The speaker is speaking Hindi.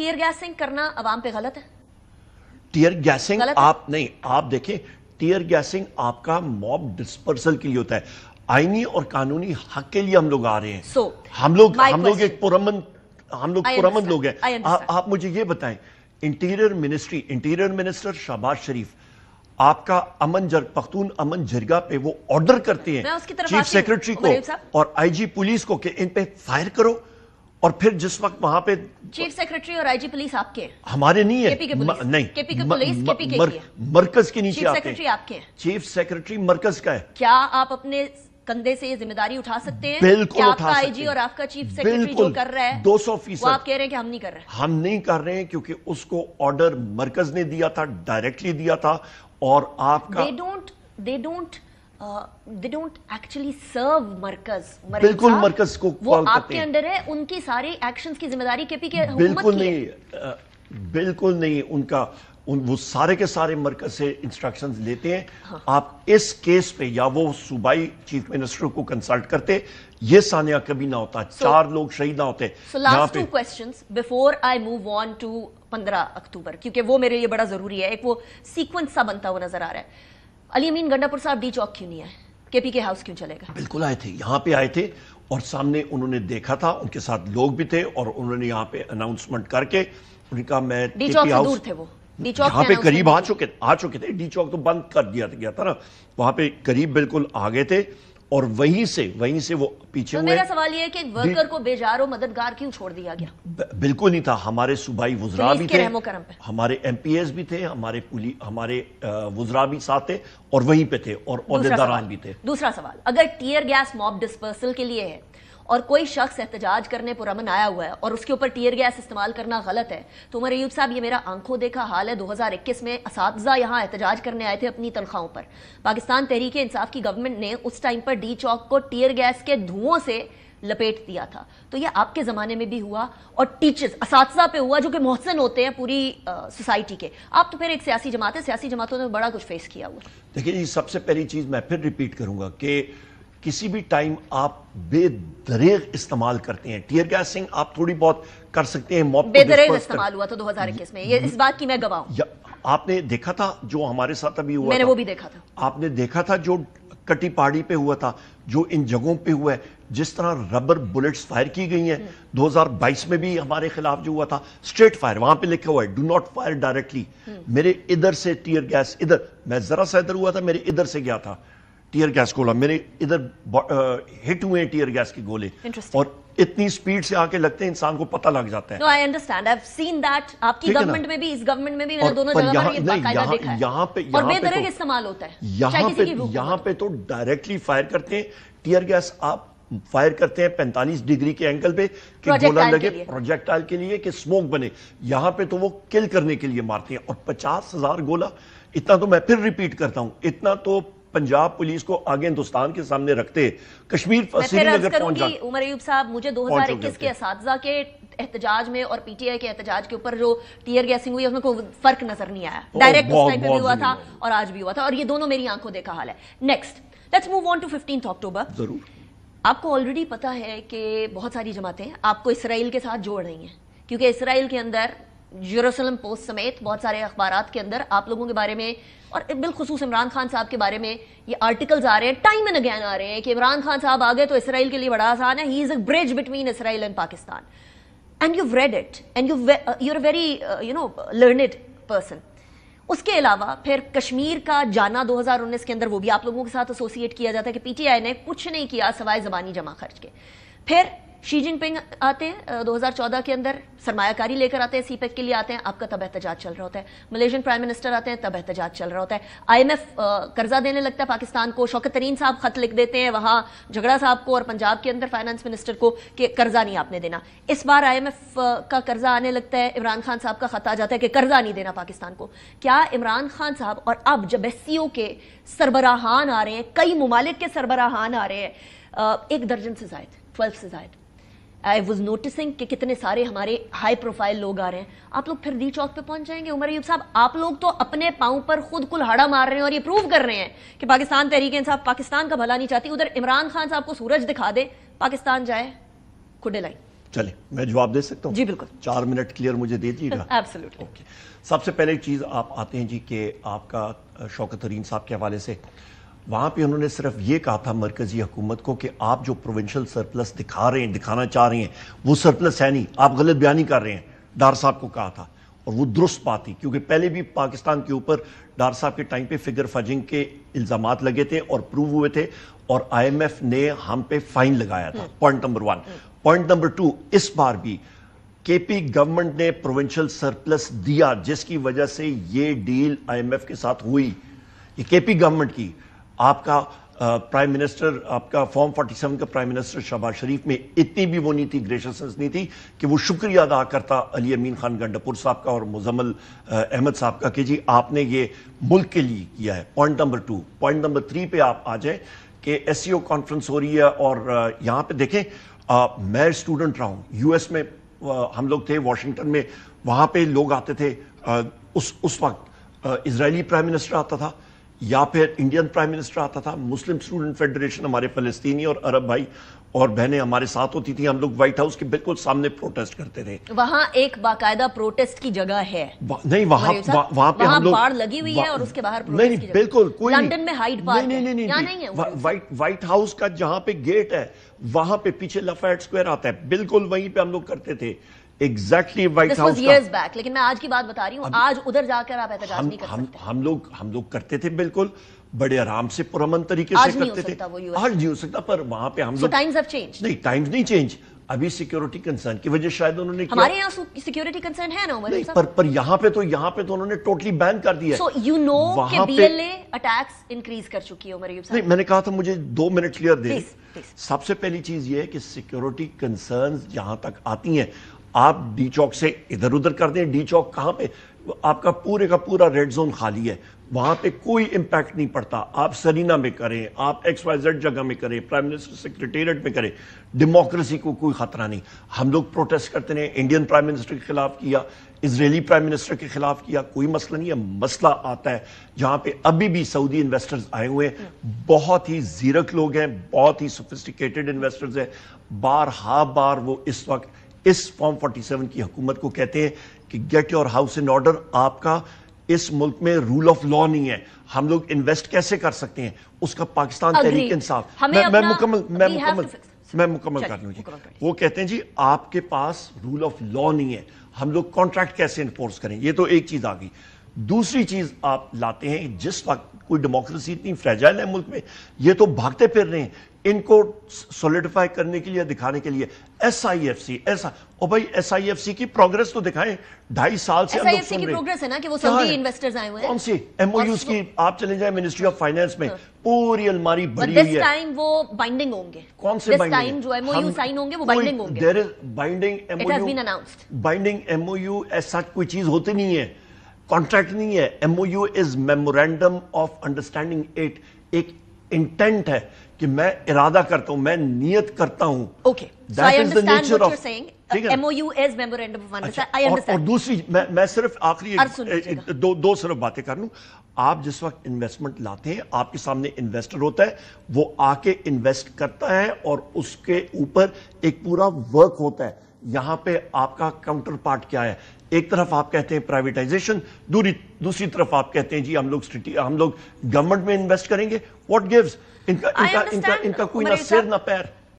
टीयर गैसिंग करना आवाम पे गलत है टीयर गैसिंग आप नहीं आप देखें टीयर गैसिंग आपका मॉब डिस्पर्सल के लिए होता है आईनी और कानूनी हक के लिए हम लोग आ रहे हैं so, हम लोग हम लोग एक पुरमन हम लोग पुरमन लोग हैं आप मुझे ये बताएं interior ministry interior minister Shahbaz Sharif आपका अमन जर पख्तून अमन जरगा पे वो ऑर्डर करते हैं चीफ सेक्रेटरी को और आईजी पुलिस को कि इन पे फायर करो और फिर जिस वक्त वहां पे चीफ सेक्रेटरी और आईजी पुलिस आपके हमारे नहीं है के पुलिस, नहीं केपी के पुलिस म, केपी के मर, मरकज के नीचे सेक्रेटरी आपके चीफ सेक्रेटरी मरकज का है क्या आप अपने कंधे से ये जिम्मेदारी उठा सकते हैं बिल्कुल आपका आईजी और आपका चीफ सेक्रेटरी जो कर रहा है दो सौ फीसद आप कह रहे हैं कि हम नहीं कर रहे हम नहीं कर रहे हैं क्योंकि उसको ऑर्डर मरकज ने दिया था डायरेक्टली दिया था और आपका they don't they don't they don't actually serve मरकज बिल्कुल मरकज को वो आपके अंडर है उनकी सारी एक्शंस की जिम्मेदारी के पी के बिल्कुल नहीं uh, बिल्कुल नहीं उनका उन वो सारे के सारे मरकज से इंस्ट्रक्शंस लेते हैं हाँ। आप इस केस पे या वो सूबाई चीफ मिनिस्टर को कंसल्ट करते ये सानिया कभी ना होता so, चार लोग शहीद ना होते so last two questions before I move on to 15 October क्योंकि वो मेरे लिए बड़ा जरूरी है एक वो सीक्वेंस सा बनता हुआ नजर आ रहा है अली अमीन गंडापुर साहब डी चौक क्यों नहीं आए केपी के हाउस क्यों चलेगा बिल्कुल आए थे यहाँ पे आए थे और सामने उन्होंने देखा था उनके साथ लोग भी थे और उन्होंने यहाँ पे अनाउंसमेंट करके उनका मैं डी चौक दूर थे वो डी चौक यहाँ पे करीब आ चुके आ चुके थे डी चौक तो बंद कर दिया गया था ना वहाँ पे करीब बिल्कुल आ गए थे और वहीं से वहीं से वो पीछे तो मेरा सवाल ये है कि वर्कर को बेजारो मददगार क्यों छोड़ दिया गया बिल्कुल नहीं था हमारे सूबाई वजरा भी थे हमारे एस भी थे हमारे पुलिस हमारे वजरा भी साथ थे और वहीं पे थे और भी थे दूसरा सवाल अगर टीयर गैस मॉब डिस्पर्सल के लिए है और कोई शख्स एहतजाज करने पर अमन आया हुआ है और उसके ऊपर टीयर गैस इस्तेमाल करना गलत है तो उमर अयूब साहब ये मेरा आंखों देखा हाल है 2021 में इस यहाँ एहतजाज करने आए थे अपनी तनख्वाहों पर पाकिस्तान तहरीक इंसाफ की गवर्नमेंट ने उस टाइम पर डी चौक को टीयर गैस के धुओं से लपेट दिया था तो ये आपके ज़माने में भी हुआ और टीचर्स इस पे हुआ जो कि मोहसिन होते हैं पूरी सोसाइटी के आप तो फिर एक सियासी जमात है सियासी जमातों ने बड़ा कुछ फेस किया हुआ देखिए जी सबसे पहली चीज़ मैं फिर रिपीट करूंगा कि किसी भी टाइम आप बेदरेग इस्तेमाल करते हैं टीयर गैसिंग आप थोड़ी बहुत कर सकते हैं मॉब बेदरेग इस्तेमाल हुआ था 2021 में ये इस बात की मैं गवाह आपने देखा था जो हमारे साथ अभी हुआ मैंने वो भी देखा था आपने देखा था जो कटी पहाड़ी पे हुआ था जो इन जगहों पे हुआ है जिस तरह रबर बुलेट्स फायर की गई हैं 2022 हम्म। में भी हमारे खिलाफ जो हुआ था स्ट्रेट फायर वहां पे लिखा हुआ है डू नॉट फायर डायरेक्टली मेरे इधर से टीयर गैस इधर मैं जरा सा इधर हुआ था मेरे इधर से गया था टीयर गैस गोला मेरे इधर हिट हुए टीयर गैस के गोले और इतनी स्पीड से आके लगते हैं इंसान को पता लग जाता है I understand I have seen that आपकी गवर्नमेंट में भी इस गवर्नमेंट में भी दोनों जगह पर ये देखा यहां पे तो- इस्तेमाल होता है यहां पे यहां पे तो डायरेक्टली फायर करते हैं टीयर गैस आप फायर करते हैं 45 डिग्री के एंगल पे कि गोला लगे प्रोजेक्टाइल के लिए कि स्मोक बने यहां पे तो वो किल करने के लिए मारते हैं और पचास हजार गोला इतना तो मैं फिर रिपीट करता हूं इतना तो पंजाब पुलिस को आगे हिंदुस्तान के सामने रखते कश्मीर श्रीनगर पहुंच उमर अयूब साहब मुझे 2021 के इस के एहतजाज में और पीटीआई के एहतजाज के ऊपर जो टीयर गैसिंग हुई उसमें कोई फर्क नजर नहीं आया डायरेक्ट उस टाइम पे भी हुआ था और आज भी हुआ था और ये दोनों मेरी आंखों देखा हाल है next let's move on to fifteenth October जरूर आपको ऑलरेडी पता है कि बहुत सारी जमातें आपको इसराइल के साथ जोड़ रही हैं क्योंकि इसराइल के अंदर यूरोसलम पोस्ट समेत बहुत सारे अखबार के अंदर आप लोगों के बारे में और बिलखसूस इमरान खान साहब के बारे में ये आर्टिकल्स आ रहे हैं टाइम एंड अगैन आ रहे हैं कि इमरान खान साहब आ गए तो इसराइल के लिए बड़ा आसान है he is a bridge between Israel and Pakistan and you read it and you you're a very you know learned person उसके अलावा फिर कश्मीर का जाना 2019 के अंदर वो भी आप लोगों के साथ एसोसिएट किया जाता है कि पीटीआई ने कुछ नहीं किया सवाए जबानी जमा खर्च के फिर शी जिनपिंग आते हैं चौदह के अंदर सरमाकारी लेकर आते हैं सीपेक e के लिए आते हैं आपका तब एहतजाज चल रहा होता है मलेशियन प्राइम मिनिस्टर आते हैं तब एहतजाज चल रहा होता है आईएमएफ कर्जा देने लगता है पाकिस्तान को शौकत तरीन साहब खत लिख देते हैं वहां झगड़ा साहब को और पंजाब के अंदर फाइनेंस मिनिस्टर को कि कर्जा नहीं आपने देना इस बार एफ का कर्जा आने लगता है इमरान खान साहब का खत आ जाता है कि कर्जा नहीं देना पाकिस्तान को क्या इमरान खान साहब और अब जब एस के सरबराहान आ रहे हैं कई ममालिक के सरबराहान आ रहे हैं एक दर्जन से जायद ट्वेल्थ से जायद आई वॉज नोटिसिंग कि कितने सारे हमारे हाई प्रोफाइल लोग आ रहे हैं आप लोग फिर दी चौक पे पहुंच जाएंगे उमर अयूब साहब आप लोग तो अपने पाँव पर खुद कुल्हाड़ा मार रहे हैं और ये प्रूव कर रहे हैं कि पाकिस्तान तहरीक इंसाफ पाकिस्तान का भला नहीं चाहती उधर इमरान खान साहब को सूरज दिखा दे पाकिस्तान जाए खुडे लाइन चले मैं जवाब दे सकता हूँ जी बिल्कुल चार मिनट क्लियर मुझे दे दीजिएगा ओके सबसे पहले चीज़ आप आते हैं जी कि आपका शौकत तरीन साहब के हवाले से वहां पे उन्होंने सिर्फ ये कहा था मरकजी हुकूमत को कि आप जो प्रोविंशियल सरप्लस दिखा रहे हैं दिखाना चाह रहे हैं वो सरप्लस है नहीं आप गलत बयानी कर रहे हैं डार साहब को कहा था और वो दुरुस्त बात थी क्योंकि पहले भी पाकिस्तान के ऊपर डार साहब के टाइम पे फिगर फजिंग के इल्ज़ाम लगे थे और प्रूव हुए थे और आई ने हम पे फाइन लगाया था point number one point number two इस बार भी केपी गवर्नमेंट ने प्रोविंशियल सरप्लस दिया जिसकी वजह से ये डील आईएमएफ के साथ हुई ये केपी गवर्नमेंट की आपका प्राइम मिनिस्टर आपका फॉर्म 47 का प्राइम मिनिस्टर शहबाज शरीफ में इतनी भी वो नहीं थी ग्रेशसनेस नहीं थी कि वो शुक्रिया अदा करता अली अमीन खान गंडापुर साहब का और मुजम्मल अहमद साहब का कि जी आपने ये मुल्क के लिए किया है point number two point number three पे आप आ जाए कि एस कॉन्फ्रेंस e हो रही है और यहाँ पे देखें आ, मैं स्टूडेंट रहा हूँ यूएस में आ, हम लोग थे वाशिंगटन में वहाँ पे लोग आते थे आ, उस उस वक्त इसराइली प्राइम मिनिस्टर आता था या फिर इंडियन प्राइम मिनिस्टर आता था मुस्लिम स्टूडेंट फेडरेशन हमारे फलस्तीनी और अरब भाई और बहनें हमारे साथ होती थी हम लोग व्हाइट हाउस के बिल्कुल सामने प्रोटेस्ट करते थे वहाँ एक बाकायदा प्रोटेस्ट की जगह है वा, नहीं वहाँ वा, वहाँ पे हम लोग बाढ़ लगी हुई है और उसके बाहर नहीं नहीं बिल्कुल कोई लंदन में हाइट पार्क नहीं नहीं नहीं व्हाइट व्हाइट हाउस का जहाँ पे गेट है वहाँ पे पीछे लफेट स्क्वायर आता है बिल्कुल वहीं पे हम लोग करते थे exactly White House years back लेकिन मैं आज की बात बता रही हूँ आज उधर जाकर आप एहतजाज नहीं कर हम, सकते हम लोग हम लोग करते थे बिल्कुल बड़े आराम से पुरमन तरीके से करते थे आज नहीं हो सकता पर वहाँ पे हम लोग टाइम्स हैव चेंज नहीं टाइम्स नहीं चेंज अभी सिक्योरिटी कंसर्न की वजह शायद उन्होंने हमारे यहाँ सिक्योरिटी कंसर्न है ना उमर नहीं, पर पर यहाँ पे तो यहाँ पे तो उन्होंने टोटली बैन कर दिया सो यू नो वहाँ पे अटैक्स इंक्रीज कर चुकी है उमर नहीं मैंने कहा था मुझे दो मिनट क्लियर दे सबसे पहली चीज ये है कि सिक्योरिटी कंसर्न जहां तक आती हैं आप डी चौक से इधर उधर कर दें डी चौक कहाँ पे आपका पूरे का पूरा रेड जोन खाली है वहां पे कोई इंपैक्ट नहीं पड़ता आप सरीना में करें आप एक्स वाई जेड जगह में करें प्राइम मिनिस्टर सेक्रेटेरिएट में करें डेमोक्रेसी को कोई ख़तरा नहीं हम लोग प्रोटेस्ट करते रहे इंडियन प्राइम मिनिस्टर के खिलाफ किया इसराइली प्राइम मिनिस्टर के खिलाफ किया कोई मसला नहीं है मसला आता है जहां पे अभी भी सऊदी इन्वेस्टर्स आए हुए हैं बहुत ही जीरक लोग हैं बहुत ही सोफिस्टिकेटेड इन्वेस्टर्स हैं हा बार वो इस वक्त इस फॉर्म 47 की हुकूमत को कहते हैं कि get your house in order आपका इस मुल्क में रूल ऑफ लॉ नहीं है हम लोग इन्वेस्ट कैसे कर सकते हैं उसका पाकिस्तान तहरीक इंसाफ मैं, मैं मुकम्मल मैं मुकम्मल मैं मुकम्मल कर लूँ जी वो कहते हैं जी आपके पास रूल ऑफ लॉ नहीं है हम लोग कॉन्ट्रैक्ट कैसे इन्फोर्स करें ये तो एक चीज़ आ गई दूसरी चीज़ आप लाते हैं जिस वक्त कोई डेमोक्रेसी इतनी फ्रेजाइल है मुल्क में ये तो भागते फिर रहे हैं इनको सोलिडिफाई करने के लिए दिखाने के लिए एस आई एफ सी ऐसा ओ भाई एस आई एफ सी की प्रोग्रेस तो दिखाएं ढाई साल से की प्रोग्रेस है ना कि वो सभी इन्वेस्टर्स आए हुए हैं कौन सी एमओयूज की आप चले जाए मिनिस्ट्री ऑफ फाइनेंस में हाँ। पूरी अलमारी भरी हुई है टाइम वो बाइंडिंग होंगे कौन से टाइम जो एमओयू साइन होंगे वो बाइंडिंग होंगे there is binding MOU binding MOU ऐसा कोई चीज होती नहीं है कॉन्ट्रैक्ट नहीं है MOU is memorandum of understanding at एक इंटेंट है कि मैं इरादा करता हूं मैं नियत करता हूं ऑफ अच्छा, और दूसरी मैं मैं सिर्फ आखिरी दो दो सिर्फ बातें कर लूं आप जिस वक्त इन्वेस्टमेंट लाते हैं आपके सामने इन्वेस्टर होता है वो आके इन्वेस्ट करता है और उसके ऊपर एक पूरा वर्क होता है यहां पे आपका काउंटर पार्ट क्या है एक तरफ आप कहते हैं प्राइवेटाइजेशन दूरी दूसरी तरफ आप कहते हैं जी हम लोग हम लोग गवर्नमेंट में इन्वेस्ट करेंगे व्हाट गिव्स इनका इनका, इनका इनका कोई ना सिर ना पैर